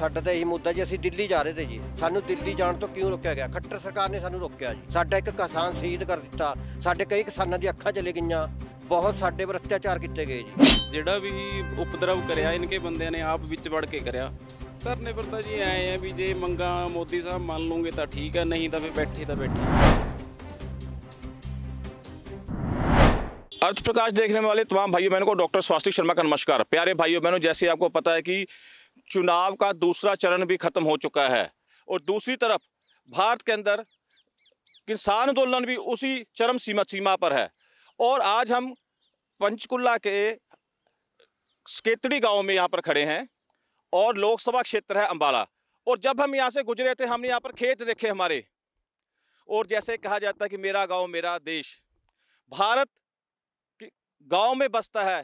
ਸਾਡਾ ਤਾਂ ਇਹੀ ਮੁੱਦਾ ਜੀ ਅਸੀਂ ਦਿੱਲੀ ਜਾ ਰਹੇ ਤੇ ਜੀ ਸਾਨੂੰ ਦਿੱਲੀ ਜਾਣ ਤੋਂ ਕਿਉਂ ਰੋਕਿਆ ਗਿਆ ਖੱਟਰ ਸਰਕਾਰ ਨੇ ਸਾਨੂੰ ਰੋਕਿਆ ਜੀ ਸਾਡਾ ਇੱਕ ਕਿਸਾਨ ਸ਼ਹੀਦ ਕਰ ਦਿੱਤਾ ਸਾਡੇ ਕਈ ਕਿਸਾਨਾਂ ਦੀ ਅੱਖਾਂ ਚਲੇ ਗਈਆਂ ਬਹੁਤ ਸਾਡੇ ਪਰ ਅਤਿਆਚਾਰ ਕੀਤੇ ਗਏ ਜੀ ਜਿਹੜਾ ਵੀ ਉਪਦਰਵ ਕਰਿਆ ਇਨਕੇ ਬੰਦਿਆਂ ਨੇ ਆਪ ਵਿੱਚ ਵੜ ਕੇ ਕਰਿਆ ਧਰਨੇ ਪਰ ਤਾਂ ਜੀ ਆਏ ਆ ਵੀ ਜੇ ਮੰਗਾ ਮੋਦੀ ਸਾਹਿਬ ਮੰਨ ਲੂਗੇ ਤਾਂ ਠੀਕ ਆ ਨਹੀਂ ਤਾਂ ਫੇ ਬੈਠੇ ਤਾਂ ਬੈਠੇ अर्थ प्रकाश देखने वाले तमाम भाइयों बहनों को डॉक्टर स्वास्तिक शर्मा का नमस्कार प्यारे भाइयों बहनों जैसे आपको पता है कि चुनाव का दूसरा चरण भी खत्म हो चुका है और दूसरी तरफ भारत के अंदर किसान आंदोलन भी उसी चरम सीमा सीमा पर है और आज हम पंचकुला के स्केतड़ी गांव में यहाँ पर खड़े हैं और लोकसभा क्षेत्र है अम्बाला और जब हम यहाँ से गुजरे थे हमने यहाँ पर खेत देखे हमारे और जैसे कहा जाता है कि मेरा गांव मेरा देश भारत गांव में बसता है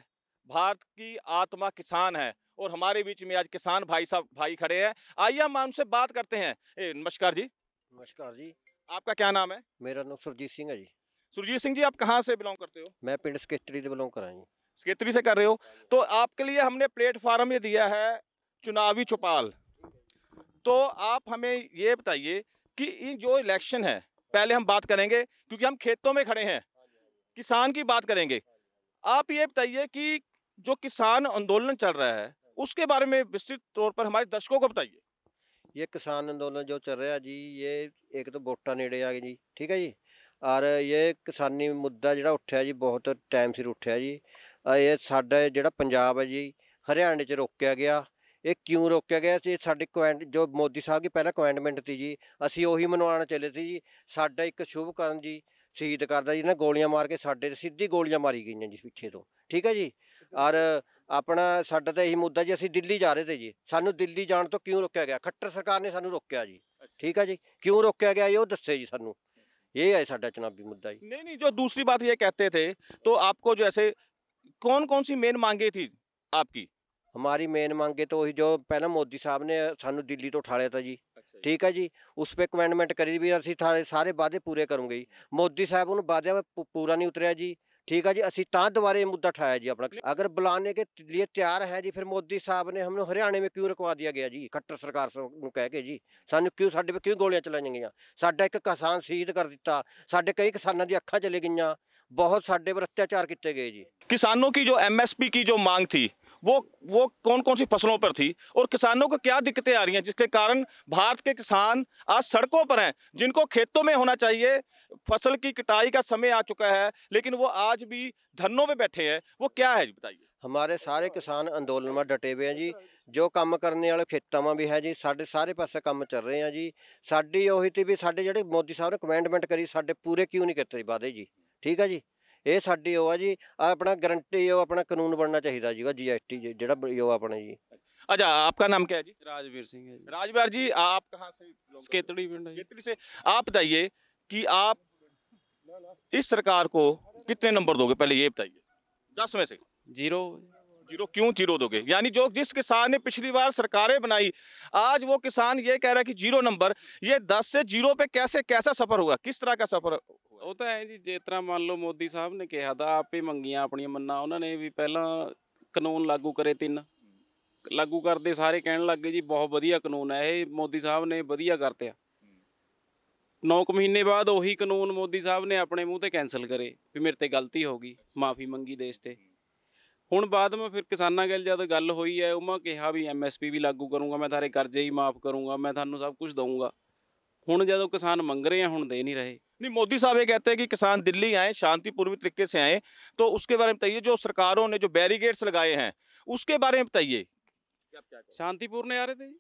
भारत की आत्मा किसान है और हमारे बीच में आज किसान भाई साहब भाई खड़े हैं आइए हम उनसे बात करते हैं नमस्कार जी नमस्कार जी आपका क्या नाम है मेरा नाम सुरजीत सिंह है जी सुरजीत सिंह जी आप कहाँ से बिलोंग करते हो मैं पिंड स्केतरी से बिलोंग करा जी स्केतरी से कर रहे हो तो आपके लिए हमने प्लेटफार्म ये दिया है चुनावी चौपाल तो आप हमें ये बताइए कि इन जो इलेक्शन है पहले हम बात करेंगे क्योंकि हम खेतों में खड़े हैं किसान की बात करेंगे आप ये बताइए कि जो किसान आंदोलन चल रहा है उसके बारे में विस्तृत तौर पर हमारे दर्शकों को बताइए ये किसान आंदोलन जो चल रहा है जी ये एक तो वोटा नेड़े आ गए जी ठीक है जी ਔਰ ਇਹ ਕਿਸਾਨੀ ਮੁੱਦਾ ਜਿਹੜਾ ਉੱਠਿਆ ਜੀ ਬਹੁਤ ਟਾਈਮ ਸਿਰ ਉੱਠਿਆ ਜੀ ਇਹ ਸਾਡਾ ਜਿਹੜਾ ਪੰਜਾਬ ਹੈ ਜੀ ਹਰਿਆਣੇ 'ਚ ਰੋਕਿਆ ਗਿਆ ਇਹ ਕਿਉਂ ਰੋਕਿਆ ਗਿਆ ਸੀ ਸਾਡੇ ਕੁਐਂਟ ਜੋ ਮੋਦੀ ਸਾਹਿਬ ਦੀ ਪਹਿਲਾ ਕੁਐਂਟਮੈਂਟ ਸੀ ਜੀ ਅਸੀਂ ਉਹੀ ਮਨਵਾਉਣ ਚੱਲੇ ਸੀ ਜੀ ਸਾਡਾ ਇੱਕ ਸ਼ੁਭਕਰਨ ਜੀ ਸ਼ਹੀਦ ਕਰਦਾ ਜੀ ਨਾ ਗੋਲੀਆਂ ਮਾਰ ਕੇ ਸਾਡੇ ਤੇ ਸਿੱਧੀ ਗੋਲੀਆਂ ਮਾਰੀ ਗਈਆਂ ਜੀ ਪਿੱਛੇ ਤੋਂ ਠੀਕ ਹੈ ਜੀ ਔਰ अपना ਸਾਡਾ ਤਾਂ ਇਹੀ ਮੁੱਦਾ ਜੀ ਅਸੀਂ ਦਿੱਲੀ ਜਾ ਰਹੇ ਤੇ ਜੀ ਸਾਨੂੰ ਦਿੱਲੀ ਜਾਣ ਤੋਂ ਕਿਉਂ ਰੋਕਿਆ ਗਿਆ ਖੱਟਰ ਸਰਕਾਰ ਨੇ ਸਾਨੂੰ ਰੋਕਿਆ ਜੀ ठीक है जी क्यों रोकया गया ये दसे जी सू ये है साढ़ा चुनावी मुद्दा जी नहीं नहीं जो दूसरी बात ये कहते थे तो आपको जैसे कौन कौन सी मेन मांगे थी आपकी हमारी मेन मांगे तो वही जो पहला मोदी साहब ने सानू दिल्ली तो उठा लिया था जी ठीक है जी उस पर कमेंडमेंट करी भी असं सारे वादे पूरे करूँगे जी मोदी साहब उन्होंने वादे पूरा नहीं उतरिया जी ਠੀਕ ਆ ਜੀ ਅਸੀਂ ਤਾਂ ਦੁਬਾਰੇ ਮੁੱਦਾ ਠਾਇਆ ਜੀ ਆਪਣਾ ਅਗਰ ਬੁਲਾਣੇ ਕੇ ਲਈ ਤਿਆਰ ਹੈ ਜੀ ਫਿਰ ਮੋਦੀ ਸਾਹਿਬ ਨੇ ਹਮਨੂੰ ਹਰਿਆਣੇ ਵਿੱਚ ਕਿਉਂ ਰਕਵਾ ਦਿਆ ਗਿਆ ਜੀ ਖੱਟਰ ਸਰਕਾਰ ਨੂੰ ਕਹਿ ਕੇ ਜੀ ਸਾਨੂੰ ਕਿਉਂ ਸਾਡੇ 'ਤੇ ਕਿਉਂ ਗੋਲੀਆਂ ਚਲਾਈਆਂ ਗਈਆਂ ਸਾਡਾ ਇੱਕ ਕਿਸਾਨ ਸ਼ਹੀਦ ਕਰ ਦਿੱਤਾ ਸਾਡੇ ਕਈ ਕਿਸਾਨਾਂ ਦੀ ਅੱਖਾਂ ਚਲੇ ਗਈਆਂ ਬਹੁਤ ਸਾਡੇ ਪਰ ਅਤਿਆਚਾਰ ਕੀਤੇ ਗਏ ਜੀ ਕਿਸਾਨੋਂ ਕੀ ਜੋ ਐਮਐਸਪੀ ਕੀ ਜੋ ਮੰਗ ਥੀ वो वो कौन कौन सी फसलों पर थी और किसानों को क्या दिक्कतें आ रही हैं जिसके कारण भारत के किसान आज सड़कों पर हैं जिनको खेतों में होना चाहिए फसल की कटाई का समय आ चुका है लेकिन वो आज भी धरनों में बैठे हैं वो क्या है जी बताइए हमारे सारे किसान अंदोलन में डटे हुए हैं जी जो काम करने वाले खेतों में भी है जी साढ़े सारे पास काम चल रहे हैं जी ਸਾਡੀ ਉਹੀ भी ਵੀ मोदी साहब ने कमेंडमेंट करी ਕਮੈਂਡਮੈਂਟ पूरे क्यों नहीं ਕਿਉਂ ਨਹੀਂ जी ਵਾਦੇ ਜੀ ਠੀਕ ਆ ਇਹ ਸਾਡੀ जी अपना गरंटी वो अपना कानून बनना चाहिए जी जी एस टी जी जो अपना जी अच्छा आपका नाम क्या है जी राजवीर सिंह है राजवीर जी आप कहाँ से स्केतड़ी पिंड से आप बताइए कि आप इस सरकार को कितने नंबर दोगे पहले ये बताइए दस में से जीरो जीरो क्यों जीरो दोगे यानी जो जिस किसान ने पिछली बार सरकारें बनाई आज वो किसान ये कह रहा है कि जीरो नंबर ये दस से जीरो पे कैसे कैसा सफर हुआ किस तरह का सफर ਉਹ ਤਾਂ ਐ ਜੀ ਜੇ ਤਰ੍ਹਾਂ ਮੰਨ ਲਓ ਮੋਦੀ ਸਾਹਿਬ ਨੇ ਕਿਹਾ ਦਾ ਆਪੇ ਮੰਗੀਆਂ ਆਪਣੀਆਂ ਮੰਨਾਂ ਉਹਨਾਂ ਨੇ ਵੀ ਪਹਿਲਾਂ ਕਾਨੂੰਨ ਲਾਗੂ ਕਰੇ ਤਿੰਨ ਲਾਗੂ ਕਰਦੇ ਸਾਰੇ ਕਹਿਣ ਲੱਗੇ ਜੀ ਬਹੁਤ ਵਧੀਆ ਕਾਨੂੰਨ ਹੈ ਇਹ ਮੋਦੀ ਸਾਹਿਬ ਨੇ ਵਧੀਆ ਕਰਤਿਆ 9 ਮਹੀਨੇ ਬਾਅਦ ਉਹੀ ਕਾਨੂੰਨ ਮੋਦੀ ਸਾਹਿਬ ਨੇ ਆਪਣੇ ਮੂੰਹ ਤੇ ਕੈਨਸਲ ਕਰੇ ਵੀ ਮੇਰੇ ਤੇ ਗਲਤੀ ਹੋ ਗਈ ਮਾਫੀ ਮੰਗੀ ਦੇਸ਼ ਤੇ ਹੁਣ ਬਾਅਦ ਮੈਂ ਫਿਰ ਕਿਸਾਨਾਂ ਗੱਲ ਜਦ ਗੱਲ ਹੋਈ ਹੈ ਉਮਾ ਕਿਹਾ ਵੀ ਐਮਐਸਪੀ ਵੀ ਲਾਗੂ ਕਰੂੰਗਾ ਮੈਂ ਤਾਰੇ ਕਰਜ਼ੇ ਹੀ ਮਾਫ ਕਰੂੰਗਾ ਮੈਂ ਤੁਹਾਨੂੰ ਸਭ ਕੁਝ ਦਊਂਗਾ ਹੁਣ ਜਦੋਂ ਕਿਸਾਨ ਮੰਗ ਰਹੇ ਆ ਹੁਣ ਦੇ ਨਹੀਂ ਰਹੇ नहीं मोदी साहब ये कहते हैं कि किसान दिल्ली आए शांतिपूर्वी तरीके से आए तो उसके बारे में बताइए जो सरकारों ने जो बैरिगेड्स लगाए हैं उसके बारे में बताइए ਸ਼ਾਂਤੀਪੂਰਨ ਆ ਰਹੇ ਤੇ ਜੀ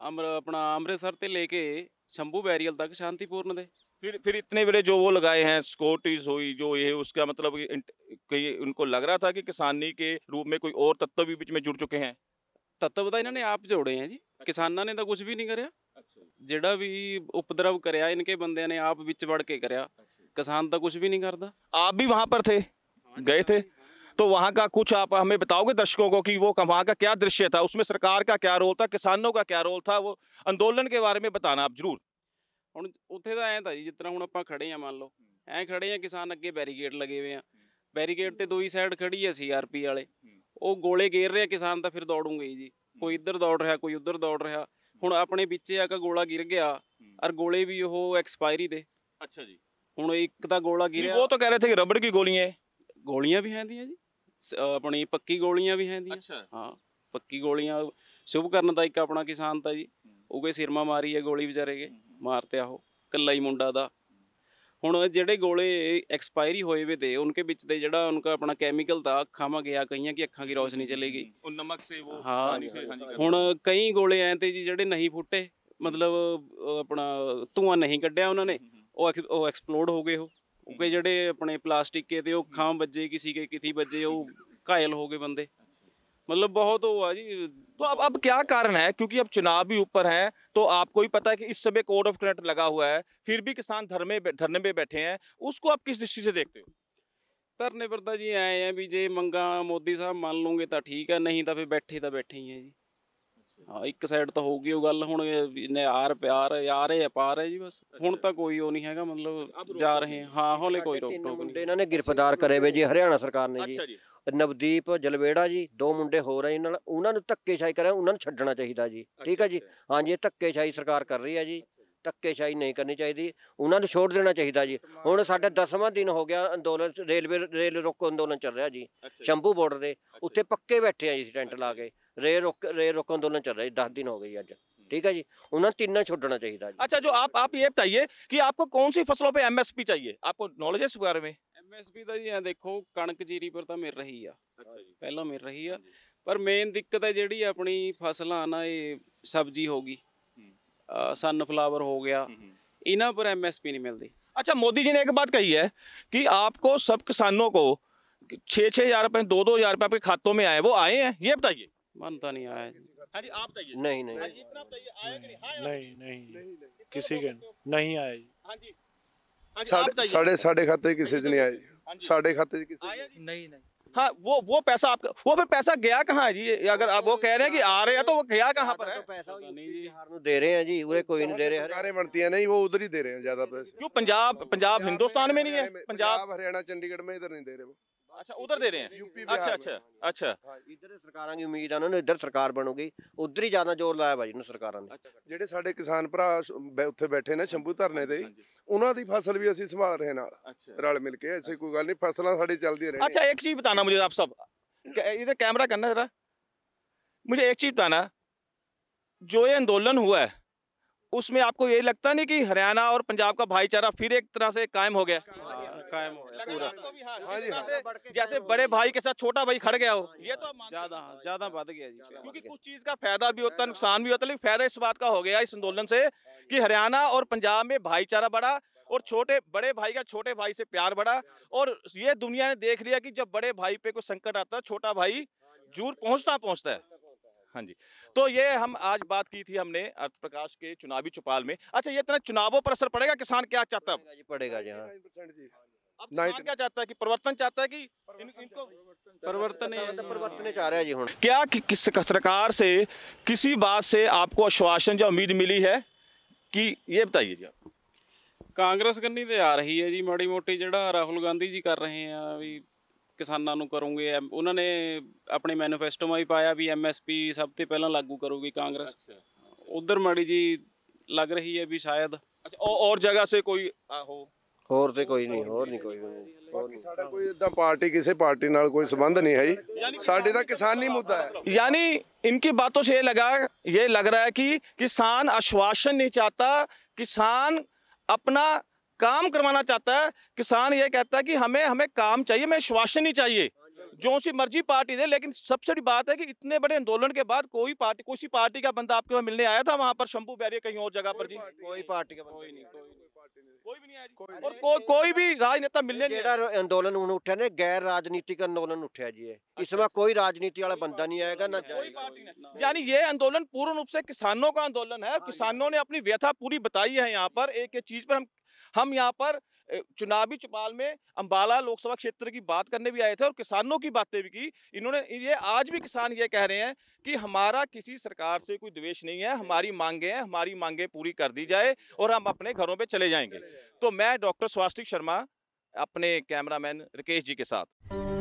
अपना अमृतसर से लेके ਲੈ बैरियल तक शांतिपूर्ण ਤੱਕ फिर फिर इतने बड़े जो वो लगाए हैं सिक्योरिटीज हुई जो ये उसका मतलब कहीं उनको लग रहा था कि किसानी के रूप में कोई और तत्व भी बीच में जुड़ चुके हैं तत्व तो इन्होंने आप जोड़े हैं जी किसाना ने तो कुछ भी नहीं कराया ਜਿਹੜਾ ਵੀ ਉਪਦਰਵ ਕਰਿਆ ਇਨਕੇ ਬੰਦਿਆਂ ਨੇ ਆਪ ਵਿੱਚ ਵੜ ਕੇ ਕਰਿਆ ਕਿਸਾਨ ਤਾਂ ਕੁਝ ਵੀ ਨਹੀਂ ਕਰਦਾ ਆਪ ਵੀ ਵਹਾਂ ਪਰ ਥੇ ਗਏ ਥੇ ਤੋ ਵਹਾਂ ਕਾ ਕੁਛ ਆਪ ਹਮੇ ਬਤਾਓਗੇ ਦਰਸ਼ਕੋ ਕੋ ਕਿ ਉਹ वहाँ ਕਾ ਕਿਆ ਦ੍ਰਿਸ਼ਯ ਥਾ ਉਸਮੇ ਸਰਕਾਰ ਕਾ ਕਿਆ ਰੋਲ ਥਾ ਕਿਸਾਨੋ ਕਾ ਕਿਆ ਰੋਲ ਥਾ ਉਹ ਅੰਦੋਲਨ ਕੇ ਬਾਰੇ ਮੇ ਬਤਾਨਾ ਆਪ ਜ਼ਰੂਰ ਹੁਣ ਉੱਥੇ ਤਾਂ ਐ ਤਾਂ ਜੀ ਜਿੱਤਰਾ ਹੁਣ ਆਪਾਂ ਖੜੇ ਆ ਮੰਨ ਲਓ ਐ ਖੜੇ ਆ ਕਿਸਾਨ ਅੱਗੇ ਬੈਰੀਕੇਡ ਲਗੇ ਹੋਏ ਆ ਬੈਰੀਕੇਡ ਤੇ ਦੋਈ ਸਾਈਡ ਖੜੀ ਆ ਸੀਆਰਪੀ ਵਾਲੇ ਉਹ ਗੋਲੇ ਗੇਰ ਰਹੇ ਕਿਸਾਨ ਤਾਂ ਫਿਰ ਦੌੜੂਗੇ ਜੀ ਕੋਈ ਇੱਧਰ ਦੌੜ ਰਿਹਾ ਕੋਈ ਉੱਧਰ ਦੌੜ ਰਿਹਾ ਹੁਣ ਆਪਣੇ ਵਿੱਚ ਆ ਕਿ ਗੋਲਾ ਗਿਰ ਗਿਆ ਔਰ ਗੋਲੇ ਵੀ ਉਹ ਐਕਸਪਾਇਰੀ ਦੇ ਅੱਛਾ ਜੀ ਹੁਣ ਇੱਕ ਤਾਂ ਗੋਲਾ ਗਿਰਿਆ ਉਹ ਤਾਂ ਕਹਿ ਰਹੇ ਥੇ ਕਿ ਰਬੜ ਕੀ ਗੋਲੀਆਂ ਗੋਲੀਆਂ ਵੀ ਹੈਂਦੀਆਂ ਜੀ ਆਪਣੀ ਪੱਕੀ ਗੋਲੀਆਂ ਵੀ ਹੈਂਦੀਆਂ ਅੱਛਾ ਹਾਂ ਪੱਕੀ ਗੋਲੀਆਂ ਸ਼ੁਭ ਕਰਨ ਦਾ ਇੱਕ ਆਪਣਾ ਕਿਸਾਨ ਤਾਂ ਜੀ ਉਹ ਕੋਈ ਸਿਰਮਾ ਮਾਰੀ ਹੈ ਗੋਲੀ ਵਿਚਾਰੇ ਕੇ ਮਾਰਤੇ ਆਹੋ ਕੱਲਾ ਹੀ ਮੁੰਡਾ ਦਾ ਹੁਣ ਜਿਹੜੇ ਗੋਲੇ ਐਕਸਪਾਇਰੀ ਹੋਏ ਵੇ ਤੇ उनके ਵਿੱਚ दे ਜਿਹੜਾ उनका ਆਪਣਾ ਕੈਮੀਕਲ ਦਾ ਅੱਖਾਂ ਮਾ ਗਿਆ ਕਈਆਂ की ਅੱਖਾਂ ਦੀ ਰੋਸ਼ਨੀ चली ਗਈ ਉਹ ਨਮਕ ਸੇ ਉਹ ਪਾਣੀ ਸੇ ਹਾਂਜੀ ਹੁਣ ਕਈ ਗੋਲੇ ਐਂ ਤੇ ਜੀ ਜਿਹੜੇ ਨਹੀਂ ਫੁੱਟੇ ਮਤਲਬ ਆਪਣਾ ਧੂਆਂ ਨਹੀਂ ਕੱਢਿਆ ਉਹਨਾਂ ਨੇ ਉਹ ਉਹ ਐਕਸਪਲੋਡ ਹੋ ਗਏ ਉਹ ਕਿਉਂਕਿ ਜਿਹੜੇ ਆਪਣੇ ਪਲਾਸਟਿਕ ਕੇ ਤੇ ਉਹ ਖਾਂ ਵੱਜੇ ਕਿਸੇ ਕੇ ਕਿਥੀ ਵੱਜੇ ਉਹ ਘਾਇਲ ਹੋ ਗਏ ਬੰਦੇ ਮਤਲਬ ਬਹੁਤ ਉਹ ਆ ਜੀ तो अब अब क्या कारण है क्योंकि अब चुनाव भी ऊपर हैं तो आपको ही पता है कि इस समय कोड ऑफ कंडक्ट लगा हुआ है फिर भी किसान धरने धरने में बैठे हैं उसको आप किस दृष्टि से देखते हो धरने पर तो जी आए हैं भी ਵੀ मंगा मोदी साहब मान ਮੰਨ तो ठीक है नहीं ਨਹੀਂ तो फिर बैठे तो बैठे ही है जी ਹਾਂ ਇੱਕ ਸਾਈਡ ਤਾਂ ਹੋਊਗੀ ਉਹ ਗੱਲ ਹੁਣ ਇਹਨੇ ਆਰ ਪਿਆਰ ਯਾਰ ਹੈ ਅਪਾਰ ਹੈ ਜੀ ਬਸ ਹੁਣ ਤਾਂ ਕੋਈ ਉਹ ਨਹੀਂ ਹੈਗਾ ਮਤਲਬ ਜਾ ਰਹੇ ਹਾਂ ਹੌਲੇ ਕੋਈ ਰੋਕ ਟੋਕ ਨਹੀਂ ਇਹਨਾਂ ਨੇ ਗ੍ਰਿਫਤਾਰ ਕਰੇ ਵੇ ਜੀ ਹਰਿਆਣਾ ਸਰਕਾਰ ਨੇ ਜੀ ਨਵਦੀਪ ਜਲਵੇੜਾ ਜੀ ਦੋ ਮੁੰਡੇ ਹੋ ਰਹੇ ਨਾਲ ਉਹਨਾਂ ਨੂੰ ਧੱਕੇਸ਼ਾਹੀ ਕਰਿਆ ਉਹਨਾਂ ਨੂੰ ਛੱਡਣਾ ਚਾਹੀਦਾ ਜੀ ਠੀਕ ਹੈ ਜੀ ਹਾਂਜੀ ਇਹ ਧੱਕੇਸ਼ਾਹੀ ਸਰਕਾਰ ਕਰ ਰਹੀ ਹੈ ਜੀ ਧੱਕੇਸ਼ਾਹੀ ਨਹੀਂ ਕਰਨੀ ਚਾਹੀਦੀ ਉਹਨਾਂ ਨੂੰ ਛੋੜ ਦੇਣਾ ਚਾਹੀਦਾ ਜੀ ਹੁਣ ਸਾਡਾ 10ਵਾਂ ਦਿਨ ਹੋ ਗਿਆ ਅੰਦੋਲਨ ਰੇਲਵੇ ਰੇਲ ਰੋਕੋ ਅੰਦੋਲਨ ਚੱਲ ਰਿਹਾ ਜੀ ਸ਼ੰਭੂ ਬਾਰਡਰ ਦੇ ਉੱਥੇ ਪੱਕੇ ਬੈਠੇ ਆ ਜੀ ਟੈਂਟ ਲਾ ਕੇ ਰੇ ਰੋਕ ਰੇ ਰੋਕ ਅੰਦੋਲਨ ਚੱਲ ਰਿਹਾ ਜੀ 10 ਦਿਨ ਹੋ ਗਏ ਅੱਜ ठीक है जी उन्हें तीन छोड़ना चाहिए था अच्छा जो आप आप ये बताइए कि आपको कौन सी फसलों पे एमएसपी चाहिए आपको नॉलेज है इस बारे में ਐਮਐਸਪੀ ਦਾ ਜੀ ਆ ਦੇਖੋ ਕਣਕ ਜੀਰੀ ਪਰ ਤਾਂ ਮਿਲ ਰਹੀ ਆ ਪਹਿਲਾਂ ਮਿਲ ਰਹੀ ਆ ਪਰ ਮੇਨ ਦਿੱਕਤ ਹੈ ਜਿਹੜੀ ਆਪਣੀ ਫਸਲਾਂ ਨਾ ਇਹ ਸਬਜ਼ੀ ਹੋ ਗਈ ਸਨਫਲਾਵਰ ਹੋ ਗਿਆ ਇਹਨਾਂ ਪਰ ਐਮਐਸਪੀ ਨਹੀਂ ਮਿਲਦੀ अच्छा मोदी जी ने एक बात कही है कि आपको सब किसानों को छः छः हज़ार रुपये दो दो हज़ार रुपये आपके खातों में आए वो आए हैं ये बताइए मानता नहीं आया जी हाँ आप नहीं नहीं नहीं नहीं किसी के नहीं आया जी हाँ हाँ साढ़े साढ़े खाते किसी से नहीं आया साढ़े खाते नहीं नहीं हाँ वो वो पैसा आपका वो फिर पैसा गया कहाँ है जी अगर आप वो कह रहे हैं कि आ रहे हैं तो वो गया कहाँ पर तो है तो पैसा नहीं दे रहे हैं जी उरे कोई नहीं दे रहे हैं बनती है नहीं वो उधर ही दे रहे हैं ज्यादा पैसे क्यों पंजाब पंजाब हिंदुस्तान में नहीं है पंजाब हरियाणा चंडीगढ़ में इधर नहीं दे रहे वो ਅੱਛਾ ਉਧਰ ਦੇ ਰਹੇ ਹੈ ਅੱਛਾ ਅੱਛਾ ਅੱਛਾ ਇਧਰ ਸਰਕਾਰਾਂ ਦੀ ਉਮੀਦ ਆ ਉਹਨਾਂ ਨੂੰ ਇਧਰ ਸਰਕਾਰ ਬਣੂਗੀ ਉਧਰ ਹੀ ਜ਼ਿਆਦਾ ਜ਼ੋਰ ਲਾਇਆ ਭਾਜੀ ਨੂੰ ਸਰਕਾਰਾਂ ਨੇ ਜਿਹੜੇ ਸਾਡੇ ਕਿਸਾਨ ਭਰਾ ਉੱਥੇ ਬੈਠੇ ਨੇ ਸ਼ੰਭੂ ਧਰਨੇ ਤੇ ਉਹਨਾਂ ਦੀ ਫਸਲ ਵੀ ਅਸੀਂ ਸੰਭਾਲ ਰਹੇ ਨਾਲ ਰਲ ਮਿਲ ਕੇ ਐਸੀ ਕੋਈ ਗੱਲ ਨਹੀਂ ਫਸਲਾਂ ਸਾਡੀ ਚੱਲਦੀ ਰਹੇ अच्छा एक चीज बताना मुझे आप सब इधर कैमरा करना जरा मुझे एक चीज बताना जो ये आंदोलन हुआ है उसमें आपको ये लगता नहीं कि हरियाणा और पंजाब का भाईचारा फिर एक तरह से कायम हो गया कायम हो पूरा तो हाँ जी हाँ। जैसे बड़े भाई के साथ छोटा भाई खड़ गया हो ये तो ज्यादा हाँ, ज्यादा बढ़ गया जी क्योंकि कुछ चीज का फायदा भी होता है नुकसान भी होता है लेकिन फायदा इस बात का हो गया इस आंदोलन से कि हरियाणा और पंजाब में भाईचारा बढ़ा और छोटे बड़े भाई का छोटे भाई से प्यार बढ़ा और ये दुनिया ने देख लिया कि जब बड़े भाई पे कोई संकट आता है छोटा भाई जूर पहुंचता पहुंचता है हाँ जी तो ये हम आज बात की थी हमने अर्थ प्रकाश के चुनावी चुपाल में अच्छा ये इतना चुनावों पर असर पड़ेगा किसान क्या चाहता है पड़ेगा जी हाँ अब किसान क्या चाहता है कि परिवर्तन चाहता है कि इन, इनको परिवर्तन परिवर्तन चाह रहे हैं जी हूँ क्या कि, किस सरकार से किसी बात से आपको आश्वासन या उम्मीद मिली है कि ये बताइए जी आप ਕਾਂਗਰਸ ਕੰਨੀ ਤੇ ਆ ਰਹੀ ਹੈ ਜੀ ਮਾੜੀ ਮੋਟੀ ਜਿਹੜਾ ਰਾਹੁਲ ਗਾਂਧੀ ਜੀ ਕਰ ਰਹੇ ਆ ਵੀ ਕਿਸਾਨਾਂ ਨੂੰ ਕਰੋਗੇ ਉਹਨਾਂ ਨੇ ਆਪਣੇ ਮੈਨੀਫੈਸਟੋ ਮਾਈ ਪਾਇਆ ਵੀ ਐਮਐਸਪੀ ਸਭ ਤੋਂ ਪਹਿਲਾਂ ਲਾਗੂ ਕਰੂਗੀ ਕਾਂਗਰਸ ਉਧਰ ਮਾੜੀ ਜੀ ਲੱਗ ਰਹੀ ਹੈ ਵੀ ਸ਼ਾਇਦ ਅੱਛਾ ਔਰ ਜਗ੍ਹਾ ਸੇ ਕੋਈ ਆਹੋ ਹੋਰ ਤੇ ਕੋਈ ਨਹੀਂ ਹੋਰ ਨਹੀਂ ਕੋਈ ਬਾਕੀ ਸਾਡਾ ਕੋਈ ਇਦਾਂ ਪਾਰਟੀ ਕਿਸੇ ਪਾਰਟੀ ਨਾਲ ਕੋਈ ਸੰਬੰਧ किसान ये कहता है कि हमें हमें काम चाहिए हमें श्वासन नहीं चाहिए जो सी मर्जी पार्टी दे लेकिन सबसे बड़ी बात है की इतने बड़े आंदोलन के बाद कोई पार्टी कोई सी पार्टी का बंदा आपके वहाँ मिलने आया था वहाँ पर शंभू बैरिया कहीं और जगह पर जी कोई पार्टी का ਕੋਈ ਵੀ ਨਹੀਂ ਆਇਆ ਜੀ ਔਰ ਕੋਈ ਕੋਈ ਵੀ ਰਾਜਨੇਤਾ ਮਿਲਨੇ जी अच्छा, इसमें अच्छा। कोई राजनीति वाला बंदा नहीं आएगा ना यानी ये आंदोलन पूर्ण रूप से किसानों का आंदोलन है हाँ हाँ किसानों ने अपनी व्यथा पूरी बताई है यहाँ पर एक एक चीज पर हम हम यहाँ पर चुनावी चौपाल में अम्बाला लोकसभा क्षेत्र की बात करने भी आए थे और किसानों की बातें भी की इन्होंने ये आज भी किसान ये कह रहे हैं कि हमारा किसी सरकार से कोई द्वेष नहीं है हमारी मांगे हैं हमारी मांगे पूरी कर दी जाए और हम अपने घरों पर चले जाएंगे तो मैं डॉक्टर स्वास्तिक शर्मा अपने कैमरामैन राकेश जी के साथ